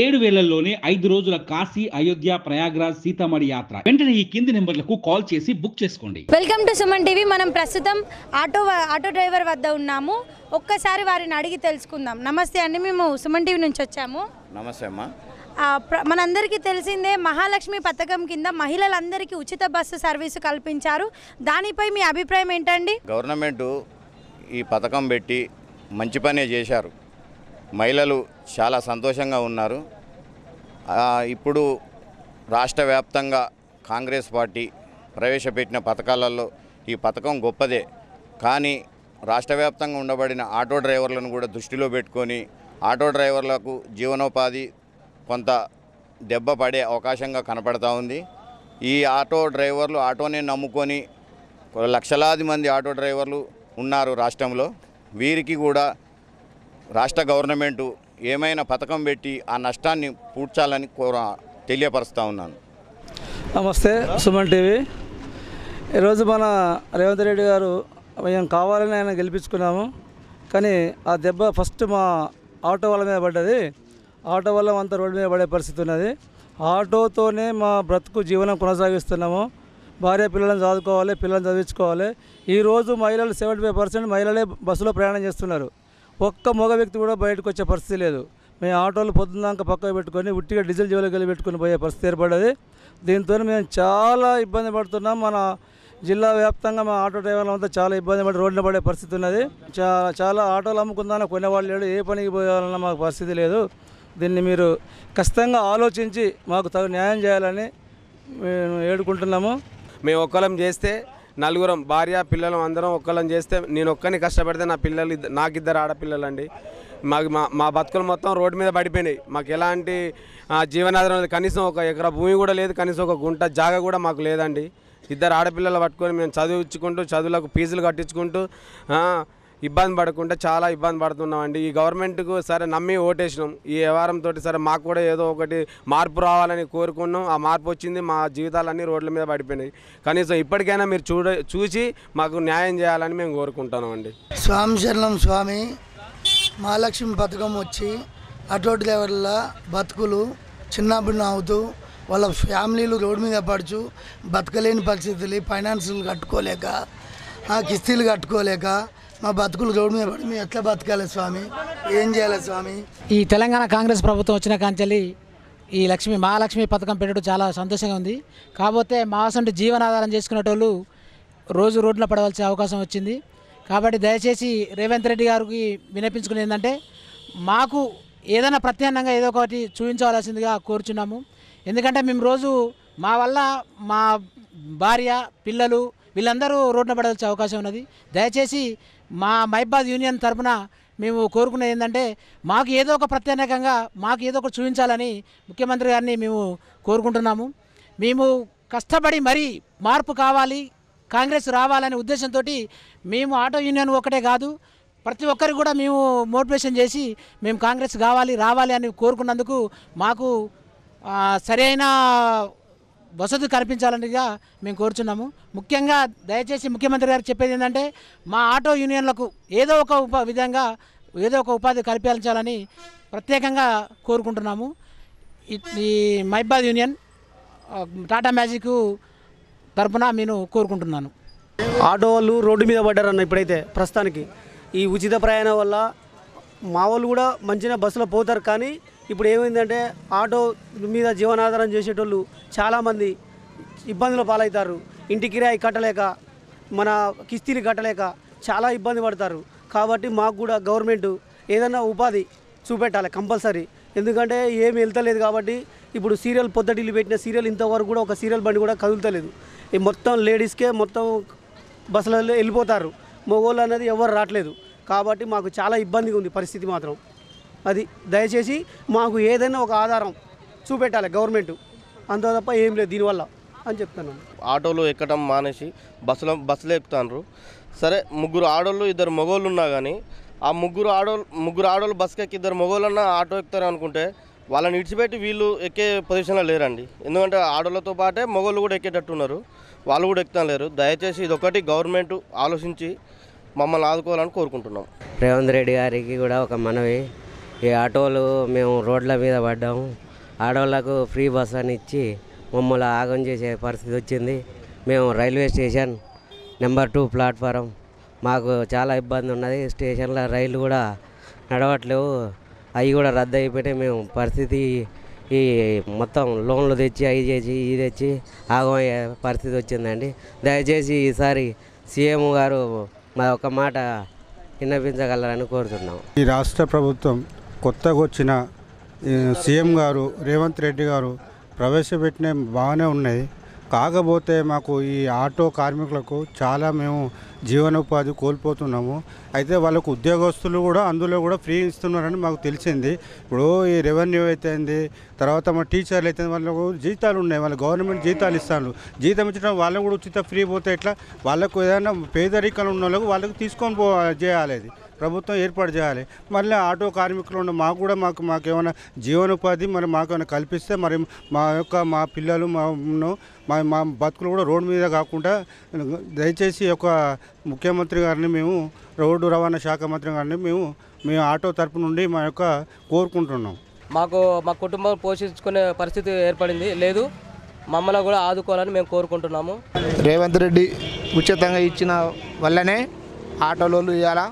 ఏడు వేలల్లోనే ఐదు రోజుల కాశీ అయోధ్య ప్రయాగ్రాజ్ సీతామడి యాత్ర వెంటనే ఈ కింది నెంబర్లకు కాల్ చేసి బుక్ చేసుకోండి వెల్కమ్ టు సుమన్ టీవీ మనం ప్రస్తుతం ఆటో ఆటో డ్రైవర్ వద్ద ఉన్నాము ఒక్కసారి వారిని అడిగి తెలుసుకుందాం నమస్తే అండి మేము సుమన్ టీవీ నుంచి వచ్చాము నమస్తే అమ్మా మనందరికీ తెలిసిందే మహాలక్ష్మి పథకం కింద మహిళలందరికీ ఉచిత బస్సు సర్వీసు కల్పించారు దానిపై మీ అభిప్రాయం ఏంటండి గవర్నమెంట్ ఈ పథకం పెట్టి మంచి పనే చేశారు మహిళలు చాలా సంతోషంగా ఉన్నారు ఇప్పుడు రాష్ట్ర వ్యాప్తంగా కాంగ్రెస్ పార్టీ ప్రవేశపెట్టిన పథకాలలో ఈ పథకం గొప్పదే కానీ రాష్ట్ర వ్యాప్తంగా ఉండబడిన ఆటో డ్రైవర్లను కూడా దృష్టిలో పెట్టుకొని ఆటో డ్రైవర్లకు జీవనోపాధి కొంత దెబ్బ పడే అవకాశంగా కనపడతా ఉంది ఈ ఆటో డ్రైవర్లు ఆటోని నమ్ముకొని లక్షలాది మంది ఆటో డ్రైవర్లు ఉన్నారు రాష్ట్రంలో వీరికి కూడా రాష్ట్ర గవర్నమెంటు ఏమైనా పథకం పెట్టి ఆ నష్టాన్ని పూడ్చాలని కోర తెలియపరుస్తూ ఉన్నాను నమస్తే సుమన్ టీవీ ఈరోజు మన రేవంత్ రెడ్డి గారు మేము కావాలని ఆయన గెలిపించుకున్నాము కానీ ఆ దెబ్బ ఫస్ట్ మా ఆటో వాళ్ళ మీద పడ్డది ఆటో వల్ల అంతా రోడ్డు మీద పడే పరిస్థితి ఉన్నది ఆటోతోనే మా బ్రతుకు జీవనం కొనసాగిస్తున్నాము భార్య పిల్లలను చదువుకోవాలి పిల్లలను చదివించుకోవాలి ఈరోజు మహిళలు సెవెంటీ ఫైవ్ పర్సెంట్ మహిళలే బస్సులో ప్రయాణం చేస్తున్నారు ఒక్క మగ వ్యక్తి కూడా బయటకు వచ్చే పరిస్థితి లేదు మేము ఆటోలు పొద్దున్నాక పక్కకు పెట్టుకొని ఉట్టిగా డీజిల్ కలిగి పెట్టుకుని పోయే పరిస్థితి ఏర్పడేది దీంతో మేము చాలా ఇబ్బంది పడుతున్నాం మన జిల్లా వ్యాప్తంగా మా ఆటో డ్రైవర్లు అంతా చాలా ఇబ్బంది పడి రోడ్డున పడే పరిస్థితి ఉన్నది చాలా చాలా ఆటోలు అమ్ముకుందామని కొనేవాళ్ళు లేడు ఏ పనికి పోయాలన్న మాకు పరిస్థితి లేదు దీన్ని మీరు ఖచ్చితంగా ఆలోచించి మాకు తగు న్యాయం చేయాలని మేము ఏడుకుంటున్నాము మేము ఒక్కలం చేస్తే నలుగురం భార్య పిల్లలు అందరం ఒక్కళ్ళని చేస్తే నేను ఒక్కని కష్టపడితే నా పిల్లలు నాకు ఇద్దరు ఆడపిల్లలు అండి మాకు మా మా బతుకులు మొత్తం రోడ్డు మీద పడిపోయినాయి మాకు ఎలాంటి జీవనాధారం లేదు కనీసం ఒక ఎకరా భూమి కూడా లేదు కనీసం ఒక గుంట జాగ కూడా మాకు లేదండి ఇద్దరు ఆడపిల్లలు పట్టుకొని మేము ఇచ్చుకుంటూ చదువులకు ఫీజులు కట్టించుకుంటూ ఇబ్బంది పడకుండా చాలా ఇబ్బంది పడుతున్నామండి ఈ గవర్నమెంట్కు సరే నమ్మి ఓటేసినాం ఈ వ్యవహారంతో సరే మాకు కూడా ఏదో ఒకటి మార్పు రావాలని కోరుకున్నాం ఆ మార్పు వచ్చింది మా జీవితాలన్నీ రోడ్ల మీద పడిపోయినాయి కనీసం ఇప్పటికైనా మీరు చూడ చూసి మాకు న్యాయం చేయాలని మేము కోరుకుంటున్నాం అండి స్వామి శరణం స్వామి మహాలక్ష్మి పథకం వచ్చి అటువంటి లెవెల్ల బతుకులు చిన్నప్పుడు అవుతూ వాళ్ళ ఫ్యామిలీలు రోడ్డు మీద పడుచు బతకలేని పరిస్థితులు ఫైనాన్సులు కట్టుకోలేక కిస్తీలు కట్టుకోలేక మా బతుకులు రోడ్డు మీద పడి మేము ఎట్లా బతకాలి స్వామి ఏం చేయాలి స్వామి ఈ తెలంగాణ కాంగ్రెస్ ప్రభుత్వం వచ్చిన కాంచెలి ఈ లక్ష్మి మహాలక్ష్మి పథకం పెట్టడం చాలా సంతోషంగా ఉంది కాకపోతే మా అసంటి జీవనాధారం చేసుకునేటోళ్ళు రోజు రోడ్ల పడవలసే అవకాశం వచ్చింది కాబట్టి దయచేసి రేవంత్ రెడ్డి గారికి వినిపించుకుని ఏంటంటే మాకు ఏదైనా ప్రత్యామ్నంగా ఏదో ఒకటి చూపించవలసిందిగా కోరుచున్నాము ఎందుకంటే మేము రోజు మా వల్ల మా భార్య పిల్లలు వీళ్ళందరూ రోడ్డున పడవలసే అవకాశం ఉన్నది దయచేసి మా మైబాద్ యూనియన్ తరఫున మేము కోరుకునేది ఏంటంటే మాకు ఏదో ఒక ప్రత్యేకంగా మాకు ఏదో ఒకటి చూపించాలని ముఖ్యమంత్రి గారిని మేము కోరుకుంటున్నాము మేము కష్టపడి మరీ మార్పు కావాలి కాంగ్రెస్ రావాలనే ఉద్దేశంతో మేము ఆటో యూనియన్ ఒకటే కాదు ప్రతి ఒక్కరికి కూడా మేము మోటివేషన్ చేసి మేము కాంగ్రెస్ కావాలి రావాలి అని కోరుకున్నందుకు మాకు సరైన వసతి కల్పించాలనిగా మేము కోరుచున్నాము ముఖ్యంగా దయచేసి ముఖ్యమంత్రి గారు చెప్పేది ఏంటంటే మా ఆటో యూనియన్లకు ఏదో ఒక ఉప విధంగా ఏదో ఒక ఉపాధి కల్పించాలని ప్రత్యేకంగా కోరుకుంటున్నాము ఈ మైబాద్ యూనియన్ టాటా మ్యాజిక్ తరఫున నేను కోరుకుంటున్నాను ఆటో వాళ్ళు రోడ్డు మీద పడ్డారన్న ఇప్పుడైతే ప్రస్తుతానికి ఈ ఉచిత ప్రయాణం వల్ల మా వాళ్ళు కూడా మంచిగా బస్సులో పోతారు కానీ ఇప్పుడు ఏమైందంటే ఆటో మీద జీవనాధారం చేసేటోళ్ళు చాలామంది ఇబ్బందుల పాలవుతారు ఇంటికిరాయి కట్టలేక మన కిస్తీలు కట్టలేక చాలా ఇబ్బంది పడతారు కాబట్టి మాకు కూడా గవర్నమెంట్ ఏదైనా ఉపాధి చూపెట్టాలి కంపల్సరీ ఎందుకంటే ఏమి వెళ్తలేదు కాబట్టి ఇప్పుడు సీరియల్ పొద్దుటిల్లు పెట్టిన సీరియల్ ఇంతవరకు కూడా ఒక సీరియల్ బండి కూడా కదులుతలేదు మొత్తం లేడీస్కే మొత్తం బస్సులలో వెళ్ళిపోతారు మగవాళ్ళు అనేది ఎవరు రావట్లేదు కాబట్టి మాకు చాలా ఇబ్బందిగా ఉంది పరిస్థితి మాత్రం అది దయచేసి మాకు ఏదైనా ఒక ఆధారం చూపెట్టాలి గవర్నమెంట్ అంత తప్ప ఏం లేదు దీనివల్ల అని చెప్తున్నాను ఆటోలు ఎక్కడం మానేసి బస్సులో బస్సులు ఎక్కుతాండ్రు సరే ముగ్గురు ఆడోళ్ళు ఇద్దరు మగోళ్ళు ఉన్నా కానీ ఆ ముగ్గురు ఆడోళ్ళు ముగ్గురు ఆడోళ్ళు బస్సుకి ఎక్కి ఇద్దరు మగోళ్ళన్నా ఆటో ఎక్కుతారు అనుకుంటే వాళ్ళని ఇడిచిపెట్టి వీళ్ళు ఎక్కే పొజిషన్లో లేరండి ఎందుకంటే ఆడోళ్ళతో పాటే మగోళ్ళు కూడా ఎక్కేటట్టున్నారు వాళ్ళు కూడా ఎక్కుతాం లేరు దయచేసి ఇదొకటి గవర్నమెంట్ ఆలోచించి మమ్మల్ని ఆదుకోవాలని కోరుకుంటున్నాం రేవంత్ రెడ్డి గారికి కూడా ఒక మనవి ఈ ఆటోలు మేము రోడ్ల మీద పడ్డాము ఆడవాళ్ళకు ఫ్రీ బస్ అని ఇచ్చి మమ్మల్ని ఆగం చేసే పరిస్థితి వచ్చింది మేము railway station number two platform మాకు చాలా ఇబ్బంది ఉన్నది స్టేషన్లో రైలు కూడా నడవట్లేవు అవి కూడా రద్దు అయిపోయినాయి మేము పరిస్థితి ఈ మొత్తం లోన్లు తెచ్చి అవి చేసి ఇది తెచ్చి ఆగమయ్యే పరిస్థితి వచ్చిందండి దయచేసి ఈసారి సీఎం గారు మా ఒక మాట విన్నపించగలరని కోరుతున్నాం ఈ రాష్ట్ర ప్రభుత్వం కొత్తగా వచ్చిన సీఎం గారు రేవంత్ రెడ్డి గారు ప్రవేశపెట్టిన బాగానే ఉన్నాయి కాకపోతే మాకు ఈ ఆటో కార్మికులకు చాలా మేము జీవనోపాధి కోల్పోతున్నాము అయితే వాళ్ళకు ఉద్యోగస్తులు కూడా అందులో కూడా ఫ్రీ ఇస్తున్నారని మాకు తెలిసింది ఇప్పుడు ఈ రెవెన్యూ అయింది తర్వాత మా టీచర్లు అయితే వాళ్ళకు జీతాలు ఉన్నాయి వాళ్ళ గవర్నమెంట్ జీతాలు ఇస్తాను జీతం ఇచ్చిన వాళ్ళకు కూడా ఉచిత ఫ్రీ పోతే ఎట్లా వాళ్ళకు ఏదైనా పేదరికలు ఉన్న వాళ్ళకు వాళ్ళకు తీసుకొని పో చేయాలి ప్రభుత్వం ఏర్పాటు చేయాలి మళ్ళీ ఆటో కార్మికులు ఉన్న మాకు కూడా మాకు మాకు ఏమైనా జీవనోపాధి మరి మాకు ఏమైనా కల్పిస్తే మరి మా యొక్క మా పిల్లలు మా మా మా బతుకులు కూడా రోడ్డు మీద కాకుండా దయచేసి ఒక ముఖ్యమంత్రి గారిని మేము రోడ్డు రవాణా శాఖ మంత్రి గారిని మేము మేము ఆటో తరపు నుండి మా యొక్క కోరుకుంటున్నాం మాకు మా కుటుంబం పోషించుకునే పరిస్థితి ఏర్పడింది లేదు మమ్మల్ని కూడా ఆదుకోవాలని మేము కోరుకుంటున్నాము రేవంత్ రెడ్డి ఉచితంగా ఇచ్చిన వల్లనే ఆటోలు ఇవాళ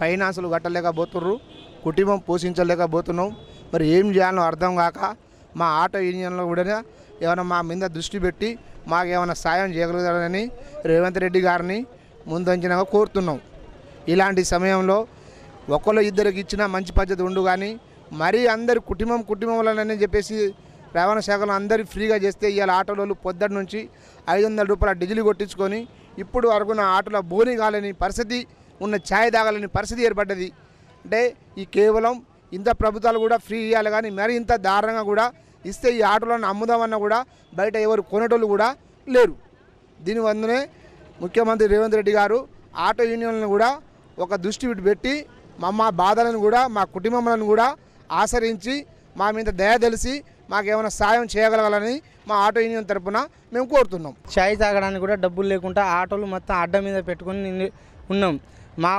ఫైనాన్సులు కట్టలేకపోతుర్రు కుటుంబం పోషించలేకపోతున్నాం మరి ఏం చేయాలో అర్థం కాక మా ఆటో యూనియన్లో కూడా ఏమైనా మా మీద దృష్టి పెట్టి మాకు ఏమైనా సాయం చేయగలుగుతారని రేవంత్ రెడ్డి గారిని ముందంచనగా కోరుతున్నాం ఇలాంటి సమయంలో ఒకళ్ళు ఇద్దరికి ఇచ్చిన మంచి పద్ధతి ఉండు కానీ మరీ అందరి కుటుంబం అని చెప్పేసి రవాణా శాఖలో అందరూ ఫ్రీగా చేస్తే ఇవాళ ఆటోలు పొద్దటి నుంచి ఐదు వందల రూపాయల డిజిల్ కొట్టించుకొని ఇప్పుడు వరకు నా ఆటోలో బోని కాలేని పరిస్థితి ఉన్న ఛాయ్ తాగాలని పరిస్థితి ఏర్పడ్డది అంటే ఈ కేవలం ఇంత ప్రభుత్వాలు కూడా ఫ్రీ ఇవ్వాలి కానీ మరి ఇంత దారుణంగా కూడా ఇస్తే ఈ ఆటోలను అమ్ముదామన్నా కూడా బయట ఎవరు కొనేటోళ్ళు కూడా లేరు దీనివల్లనే ముఖ్యమంత్రి రేవంత్ రెడ్డి గారు ఆటో యూనియన్లను కూడా ఒక దృష్టి పెట్టి మా బాధలను కూడా మా కుటుంబములను కూడా ఆశ్రయించి మా మీద దయ తెలిసి మాకేమైనా సాయం చేయగలగాలని మా ఆటో యూనియన్ తరఫున మేము కోరుతున్నాం ఛాయ్ తాగడానికి కూడా డబ్బులు లేకుండా ఆటోలు మొత్తం అడ్డ మీద పెట్టుకుని ఉన్నాం మా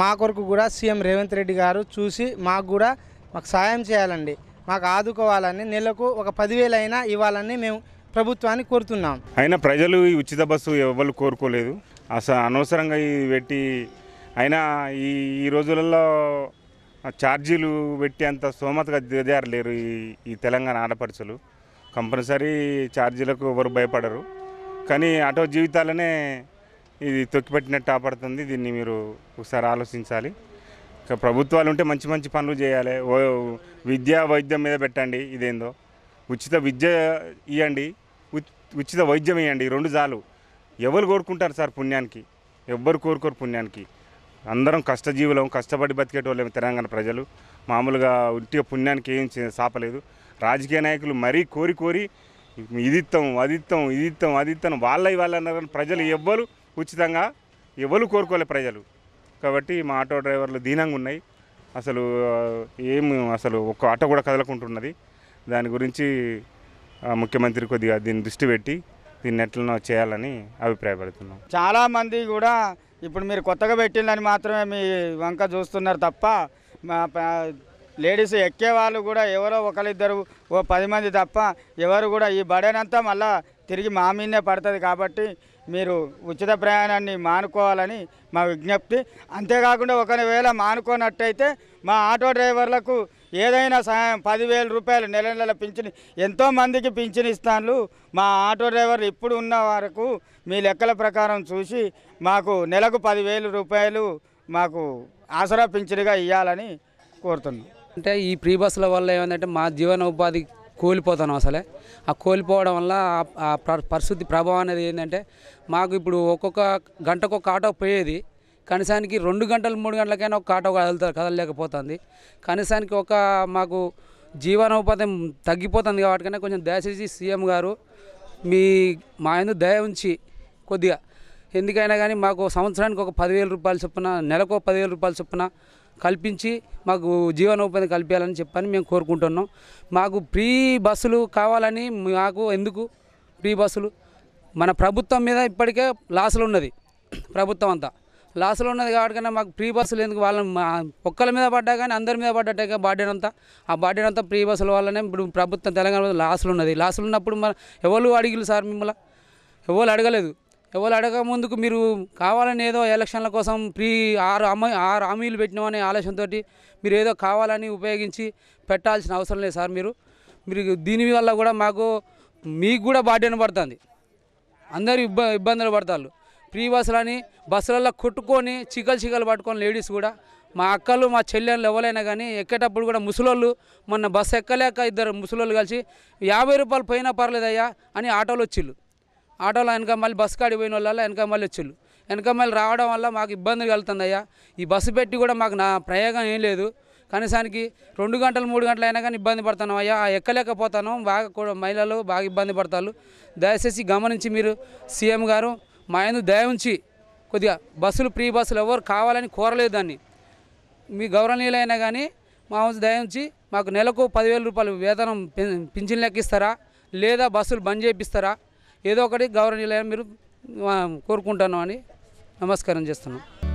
మా కొరకు కూడా సీఎం రేవంత్ రెడ్డి గారు చూసి మాకు కూడా మాకు సాయం చేయాలండి మాకు ఆదుకోవాలని నెలకు ఒక పదివేలు అయినా ఇవ్వాలని మేము ప్రభుత్వాన్ని కోరుతున్నాం అయినా ప్రజలు ఈ ఉచిత బస్సు ఎవరు కోరుకోలేదు అసలు అనవసరంగా ఇది పెట్టి అయినా ఈ ఈ రోజులలో ఛార్జీలు పెట్టి అంత స్తోమతగా దిగజారలేరు ఈ ఈ తెలంగాణ ఆడపడుచులు కంపల్సరీ ఛార్జీలకు ఎవరు భయపడరు కానీ ఆటో జీవితాలనే ఇది తొక్కిపెట్టినట్టు ఆపడుతుంది దీన్ని మీరు ఒకసారి ఆలోచించాలి ఇక ప్రభుత్వాలు ఉంటే మంచి మంచి పనులు చేయాలి విద్యా వైద్యం మీద పెట్టండి ఇదేందో ఉచిత విద్య ఇవ్వండి ఉచిత వైద్యం ఇవ్వండి రెండు చాలు ఎవరు కోరుకుంటారు సార్ పుణ్యానికి ఎవ్వరు కోరుకోరు పుణ్యానికి అందరం కష్టజీవులం కష్టపడి బతికేటోళ్ళం తెలంగాణ ప్రజలు మామూలుగా ఉట్టిగా పుణ్యానికి ఏం సాపలేదు రాజకీయ నాయకులు మరీ కోరి కోరి ఇది ఇస్తాం అది ఇస్తాం ఇది ఇస్తాం అది ఇస్తాం వాళ్ళ వాళ్ళు ప్రజలు ఎవ్వరు ఉచితంగా ఎవరు కోరుకోలే ప్రజలు కాబట్టి మా ఆటో డ్రైవర్లు దీనంగా ఉన్నాయి అసలు ఏం అసలు ఒక్క ఆటో కూడా కదలకుంటున్నది దాని గురించి ముఖ్యమంత్రి కొద్దిగా దీన్ని దృష్టి పెట్టి దీన్ని ఎట్లనో చేయాలని అభిప్రాయపడుతున్నాం చాలామంది కూడా ఇప్పుడు మీరు కొత్తగా పెట్టిందని మాత్రమే మీ వంక చూస్తున్నారు తప్ప లేడీస్ ఎక్కే వాళ్ళు కూడా ఎవరో ఒకరిద్దరు ఓ పది మంది తప్ప ఎవరు కూడా ఈ బడేనంతా మళ్ళీ తిరిగి మా మీదనే పడుతుంది కాబట్టి మీరు ఉచిత ప్రయాణాన్ని మానుకోవాలని మా విజ్ఞప్తి అంతేకాకుండా ఒకవేళ మానుకోనట్టయితే మా ఆటో డ్రైవర్లకు ఏదైనా సహాయం పదివేల రూపాయలు నెల నెల పింఛని ఎంతోమందికి పింఛన్ ఇస్తాను మా ఆటో డ్రైవర్ ఇప్పుడు ఉన్న వరకు మీ లెక్కల ప్రకారం చూసి మాకు నెలకు పదివేల రూపాయలు మాకు ఆసరా పింఛన్గా ఇవ్వాలని కోరుతున్నాం అంటే ఈ ప్రీ బస్సుల వల్ల ఏమంటే మా జీవనోపాధి కోల్పోతాను అసలే ఆ కోల్పోవడం వల్ల ఆ పరిస్థితి ప్రభావం అనేది ఏంటంటే మాకు ఇప్పుడు ఒక్కొక్క గంటకు ఒక ఆటో పోయేది కనీసానికి రెండు గంటలు మూడు గంటలకైనా ఒక ఆటో కదులుతారు కదలలేకపోతుంది కనీసానికి ఒక మాకు జీవనోపాధి తగ్గిపోతుంది కాబట్టి కొంచెం దయచేసి సీఎం గారు మీ మా ఎందు దయ ఉంచి కొద్దిగా ఎందుకైనా కానీ మాకు సంవత్సరానికి ఒక పదివేల రూపాయలు చొప్పున నెలకు పదివేల రూపాయలు చొప్పున కల్పించి మాకు జీవనోపాధి కల్పించాలని చెప్పని మేము కోరుకుంటున్నాం మాకు ఫ్రీ బస్సులు కావాలని మాకు ఎందుకు ఫ్రీ బస్సులు మన ప్రభుత్వం మీద ఇప్పటికే లాసులు ఉన్నది ప్రభుత్వం అంతా లాసులు ఉన్నది కాబట్టి మాకు ఫ్రీ బస్సులు ఎందుకు వాళ్ళ ఒక్కల మీద పడ్డా కానీ అందరి మీద పడ్డట్టే బాధ్యనంతా ఆ బాధ్యనంతా ఫ్రీ బస్సుల వల్లనే ఇప్పుడు ప్రభుత్వం తెలంగాణ లాసులు ఉన్నది లాసులు ఉన్నప్పుడు మన ఎవరు అడిగిలు సార్ మిమ్మల్ని ఎవరు అడగలేదు ఎవరు అడగ ముందుకు మీరు కావాలని ఏదో ఎలక్షన్ల కోసం ప్రీ ఆరు అమ్మ ఆరు హామీలు పెట్టినామనే ఆలోచనతో మీరు ఏదో కావాలని ఉపయోగించి పెట్టాల్సిన అవసరం లేదు సార్ మీరు మీరు దీనివల్ల కూడా మాకు మీకు కూడా బాధ్యత పడుతుంది అందరూ ఇబ్బ ఇబ్బందులు పడతారు ఫ్రీ బస్సులని బస్సులలో కొట్టుకొని చికలు చికలు పట్టుకొని లేడీస్ కూడా మా అక్కలు మా చెల్లెళ్ళు ఎవరైనా కానీ ఎక్కేటప్పుడు కూడా ముసలోళ్ళు మొన్న బస్సు ఎక్కలేక ఇద్దరు ముసలోళ్ళు కలిసి యాభై రూపాయలు పోయినా పర్లేదయ్యా అని ఆటోలు వచ్చిళ్ళు ఆటోలో వెనక మళ్ళీ బస్సు కాడికి పోయిన వాళ్ళ వెనక మళ్ళీ వచ్చారు వెనక మళ్ళీ రావడం వల్ల మాకు ఇబ్బంది కలుగుతుంది అయ్యా ఈ బస్సు పెట్టి కూడా మాకు నా ప్రయోగం ఏం లేదు కనీసానికి రెండు గంటలు మూడు గంటలు అయినా కానీ ఇబ్బంది పడతాను అయ్యా ఎక్కలేకపోతాను బాగా కూడా మహిళలు బాగా ఇబ్బంది పడతారు దయచేసి గమనించి మీరు సీఎం గారు మా ఎందు దయ ఉంచి కొద్దిగా బస్సులు ప్రీ బస్సులు ఎవరు కావాలని కోరలేదు దాన్ని మీ గౌరవనీయులైనా కానీ మా వంతు దయ ఉంచి మాకు నెలకు పదివేల రూపాయలు వేతనం పింఛన్ లెక్కిస్తారా లేదా బస్సులు బంద్ చేపిస్తారా ఏదో ఒకటి గౌరవనీయులైన మీరు కోరుకుంటాను అని నమస్కారం చేస్తున్నాం